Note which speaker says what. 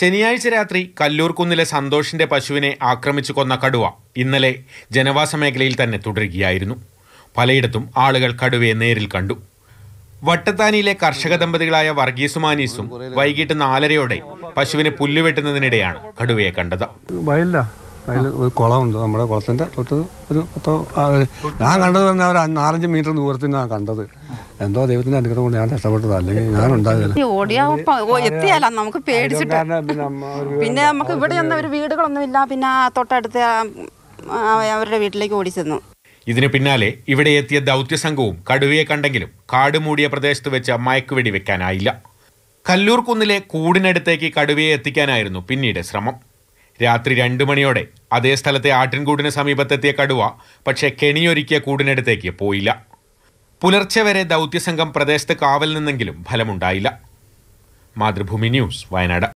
Speaker 1: ശനിയാഴ്ച രാത്രി കല്ലൂർക്കുന്നിലെ സന്തോഷിന്റെ പശുവിനെ ആക്രമിച്ചു കൊന്ന കടുവ ഇന്നലെ ജനവാസ മേഖലയിൽ തന്നെ തുടരുകയായിരുന്നു പലയിടത്തും ആളുകൾ കടുവയെ നേരിൽ കണ്ടു വട്ടത്താനിയിലെ കർഷക ദമ്പതികളായ വർഗീസുമാനീസും വൈകിട്ട് നാലരയോടെ പശുവിനെ പുല്ലുവെട്ടുന്നതിനിടെയാണ് കടുവയെ കണ്ടത്
Speaker 2: ഒരു കുളമുണ്ട് നമ്മുടെ കുളത്തിന്റെ തൊട്ട് ഒരു പത്തോ ഞാൻ കണ്ടത് പറഞ്ഞാൽ ഒരു നാലഞ്ച് മീറ്റർ ദൂരത്തിൽ നിന്നാണ് കണ്ടത് എന്തോ ദൈവത്തിന്റെ അനുഗ്രഹം കൊണ്ട് ഞാൻ രക്ഷപ്പെട്ടതാ അല്ലെങ്കിൽ ഞാൻ ഉണ്ടാകില്ല
Speaker 3: ഓടിയാ നമുക്ക് പേടിച്ചിട്ട് പിന്നെ നമുക്ക് ഇവിടെ ഒന്നും ഒരു വീടുകളൊന്നും ഇല്ല പിന്നെ തൊട്ടടുത്ത് അവരുടെ വീട്ടിലേക്ക് ഓടി ചെന്നു
Speaker 1: ഇതിനു പിന്നാലെ ഇവിടെ എത്തിയ ദൗത്യ സംഘവും കടുവയെ കണ്ടെങ്കിലും കാട് മൂടിയ പ്രദേശത്ത് വെച്ച് മയക്കുവെടി വെക്കാനായില്ല കല്ലൂർ കുന്നിലെ കൂടിനടുത്തേക്ക് കടുവയെ എത്തിക്കാനായിരുന്നു പിന്നീട് ശ്രമം രാത്രി രണ്ടു മണിയോടെ അതേ സ്ഥലത്തെ ആട്ടിൻകൂടിന് സമീപത്തെത്തിയ കടുവ പക്ഷേ കെണിയൊരുക്കിയ കൂടിനടുത്തേക്ക് പോയില്ല പുലർച്ചെ വരെ ദൗത്യസംഘം പ്രദേശത്ത് കാവൽ നിന്നെങ്കിലും ഫലമുണ്ടായില്ല മാതൃഭൂമി ന്യൂസ് വയനാട്